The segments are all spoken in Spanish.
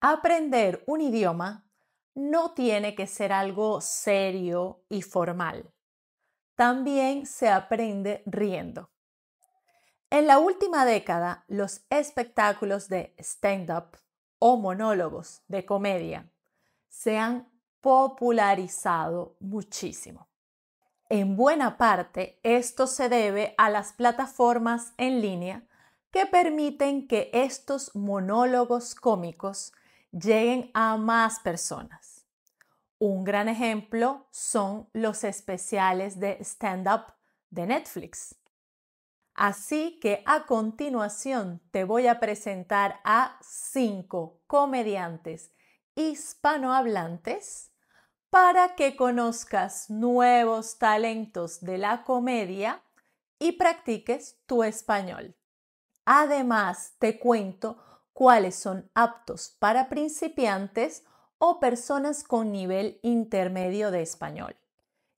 Aprender un idioma no tiene que ser algo serio y formal. También se aprende riendo. En la última década, los espectáculos de stand-up o monólogos de comedia se han popularizado muchísimo. En buena parte, esto se debe a las plataformas en línea que permiten que estos monólogos cómicos lleguen a más personas. Un gran ejemplo son los especiales de stand-up de Netflix. Así que a continuación te voy a presentar a cinco comediantes hispanohablantes para que conozcas nuevos talentos de la comedia y practiques tu español. Además, te cuento cuáles son aptos para principiantes o personas con nivel intermedio de español.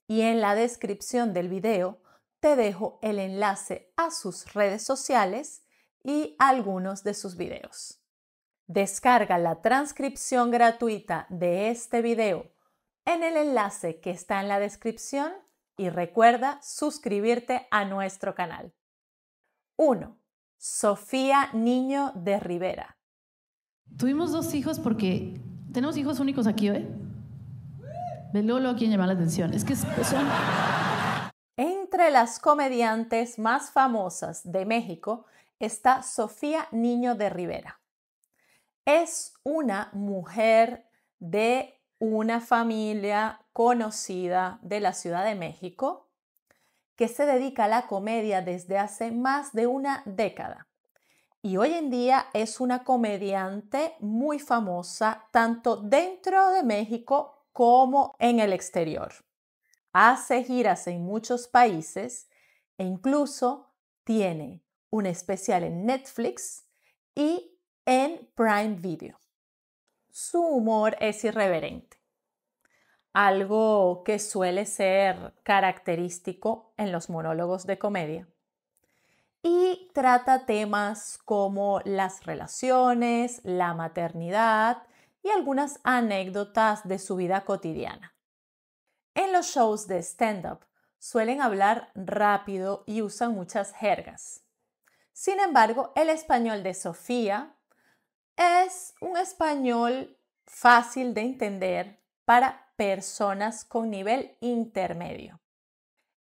Y en la descripción del video te dejo el enlace a sus redes sociales y algunos de sus videos. Descarga la transcripción gratuita de este video en el enlace que está en la descripción y recuerda suscribirte a nuestro canal. 1. Sofía Niño de Rivera. Tuvimos dos hijos porque tenemos hijos únicos aquí, hoy. ¿eh? Luego Lolo quién llama la atención. Es que son... Entre las comediantes más famosas de México está Sofía Niño de Rivera. Es una mujer de una familia conocida de la Ciudad de México que se dedica a la comedia desde hace más de una década. Y hoy en día es una comediante muy famosa tanto dentro de México como en el exterior. Hace giras en muchos países e incluso tiene un especial en Netflix y en Prime Video. Su humor es irreverente algo que suele ser característico en los monólogos de comedia. Y trata temas como las relaciones, la maternidad y algunas anécdotas de su vida cotidiana. En los shows de stand-up suelen hablar rápido y usan muchas jergas. Sin embargo, el español de Sofía es un español fácil de entender para personas con nivel intermedio.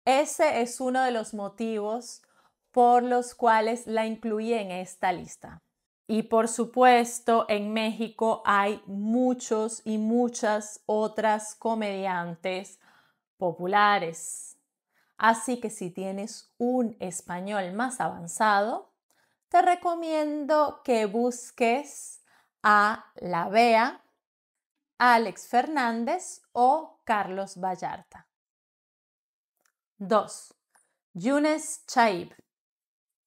Ese es uno de los motivos por los cuales la incluí en esta lista. Y por supuesto, en México hay muchos y muchas otras comediantes populares. Así que si tienes un español más avanzado, te recomiendo que busques a la Bea Alex Fernández o Carlos Vallarta. 2. Yunes Chaib.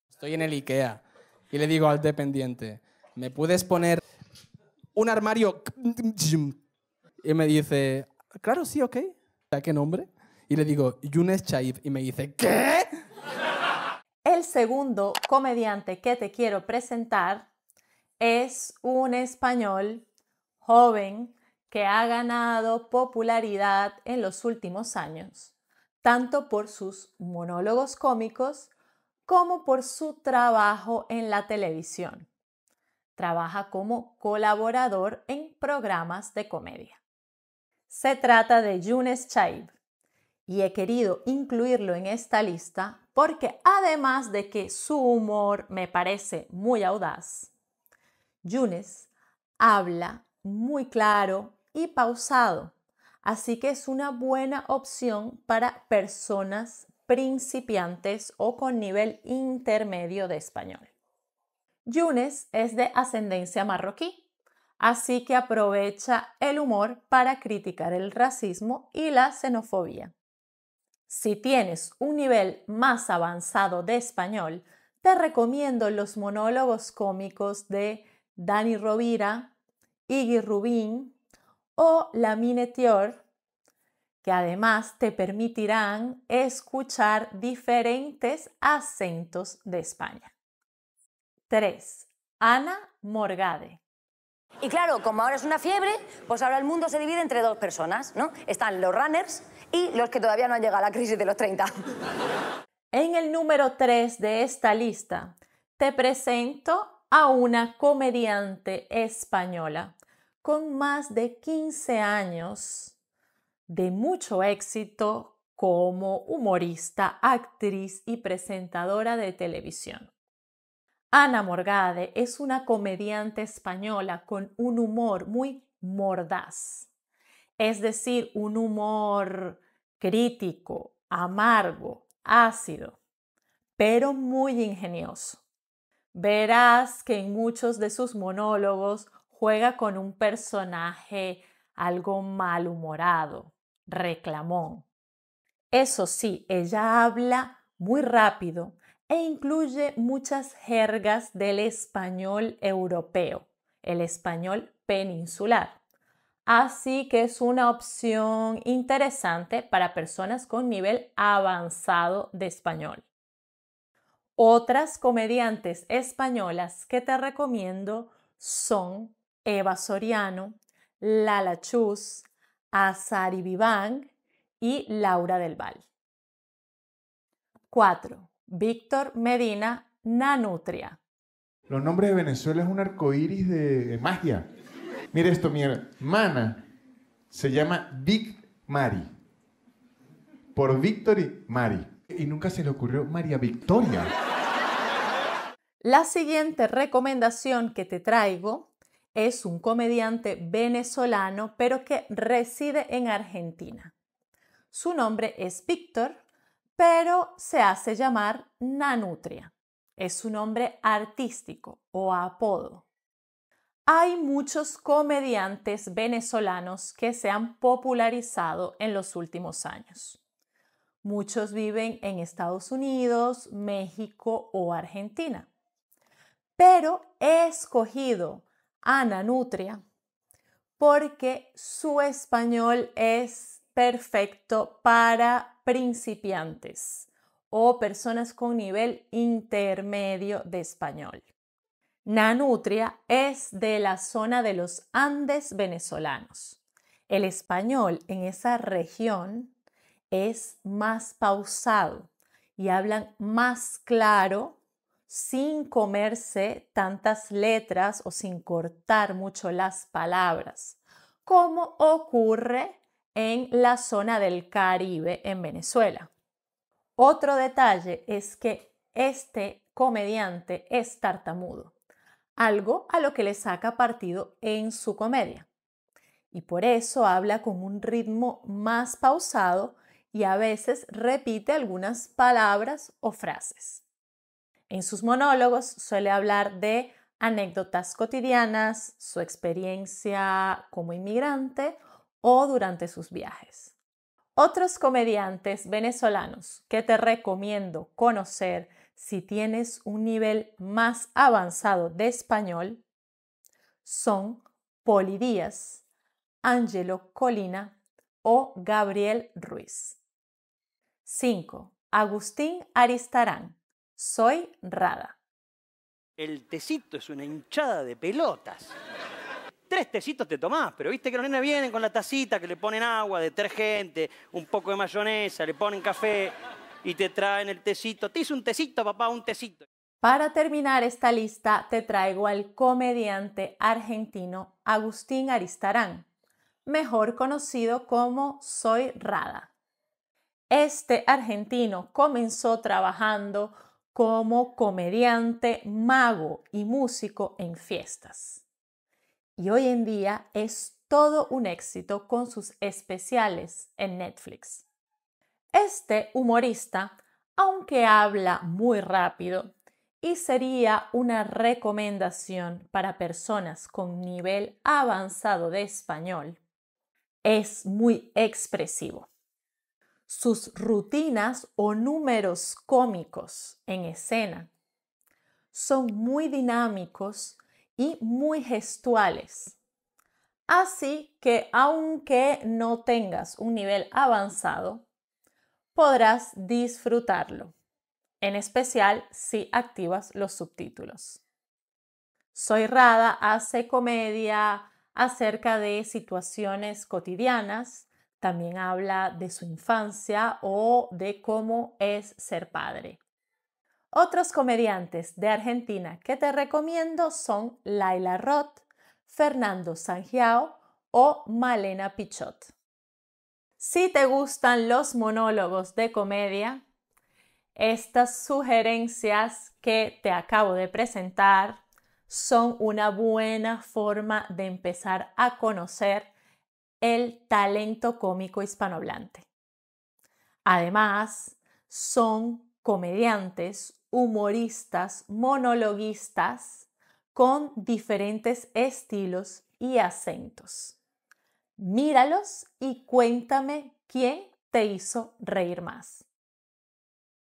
Estoy en el IKEA y le digo al dependiente, ¿me puedes poner un armario? Y me dice, claro, sí, ok. qué nombre? Y le digo, Yunes Chaib. Y me dice, ¿qué? El segundo comediante que te quiero presentar es un español joven que ha ganado popularidad en los últimos años, tanto por sus monólogos cómicos como por su trabajo en la televisión. Trabaja como colaborador en programas de comedia. Se trata de Yunes Chaib y he querido incluirlo en esta lista porque además de que su humor me parece muy audaz, Yunes habla muy claro pausado. Así que es una buena opción para personas principiantes o con nivel intermedio de español. Yunes es de ascendencia marroquí, así que aprovecha el humor para criticar el racismo y la xenofobia. Si tienes un nivel más avanzado de español, te recomiendo los monólogos cómicos de Dani Rovira, Iggy Rubín, o la minetior, que además te permitirán escuchar diferentes acentos de España. 3. Ana Morgade. Y claro, como ahora es una fiebre, pues ahora el mundo se divide entre dos personas, ¿no? Están los runners y los que todavía no han llegado a la crisis de los 30. En el número 3 de esta lista, te presento a una comediante española con más de 15 años de mucho éxito como humorista, actriz y presentadora de televisión. Ana Morgade es una comediante española con un humor muy mordaz, es decir, un humor crítico, amargo, ácido, pero muy ingenioso. Verás que en muchos de sus monólogos juega con un personaje algo malhumorado, reclamón. Eso sí, ella habla muy rápido e incluye muchas jergas del español europeo, el español peninsular. Así que es una opción interesante para personas con nivel avanzado de español. Otras comediantes españolas que te recomiendo son Eva Soriano, Lala Chus, Azari Vivang y Laura del Val. 4. Víctor Medina Nanutria. Los nombres de Venezuela es un arco iris de magia. Mira esto, mi hermana se llama Vic Mari. Por Victory y Mari. Y nunca se le ocurrió María Victoria. La siguiente recomendación que te traigo es un comediante venezolano, pero que reside en Argentina. Su nombre es Víctor, pero se hace llamar Nanutria. Es su nombre artístico o apodo. Hay muchos comediantes venezolanos que se han popularizado en los últimos años. Muchos viven en Estados Unidos, México o Argentina. Pero he escogido Ana Nutria, porque su español es perfecto para principiantes o personas con nivel intermedio de español. Nanutria es de la zona de los Andes venezolanos. El español en esa región es más pausado y hablan más claro sin comerse tantas letras o sin cortar mucho las palabras, como ocurre en la zona del Caribe en Venezuela. Otro detalle es que este comediante es tartamudo, algo a lo que le saca partido en su comedia. Y por eso habla con un ritmo más pausado y a veces repite algunas palabras o frases. En sus monólogos suele hablar de anécdotas cotidianas, su experiencia como inmigrante o durante sus viajes. Otros comediantes venezolanos que te recomiendo conocer si tienes un nivel más avanzado de español son Poli Díaz, Angelo Colina o Gabriel Ruiz. 5. Agustín Aristarán soy Rada. El tecito es una hinchada de pelotas. Tres tecitos te tomás, pero viste que los nenes vienen con la tacita, que le ponen agua, detergente, un poco de mayonesa, le ponen café y te traen el tecito. Te hice un tecito, papá, un tecito. Para terminar esta lista, te traigo al comediante argentino Agustín Aristarán, mejor conocido como Soy Rada. Este argentino comenzó trabajando como comediante, mago y músico en fiestas. Y hoy en día es todo un éxito con sus especiales en Netflix. Este humorista, aunque habla muy rápido, y sería una recomendación para personas con nivel avanzado de español, es muy expresivo sus rutinas o números cómicos en escena son muy dinámicos y muy gestuales. Así que aunque no tengas un nivel avanzado, podrás disfrutarlo, en especial si activas los subtítulos. Soy Rada hace comedia acerca de situaciones cotidianas también habla de su infancia o de cómo es ser padre. Otros comediantes de Argentina que te recomiendo son Laila Roth, Fernando Sangiao o Malena Pichot. Si te gustan los monólogos de comedia, estas sugerencias que te acabo de presentar son una buena forma de empezar a conocer el talento cómico hispanohablante. Además, son comediantes, humoristas, monologuistas con diferentes estilos y acentos. Míralos y cuéntame quién te hizo reír más.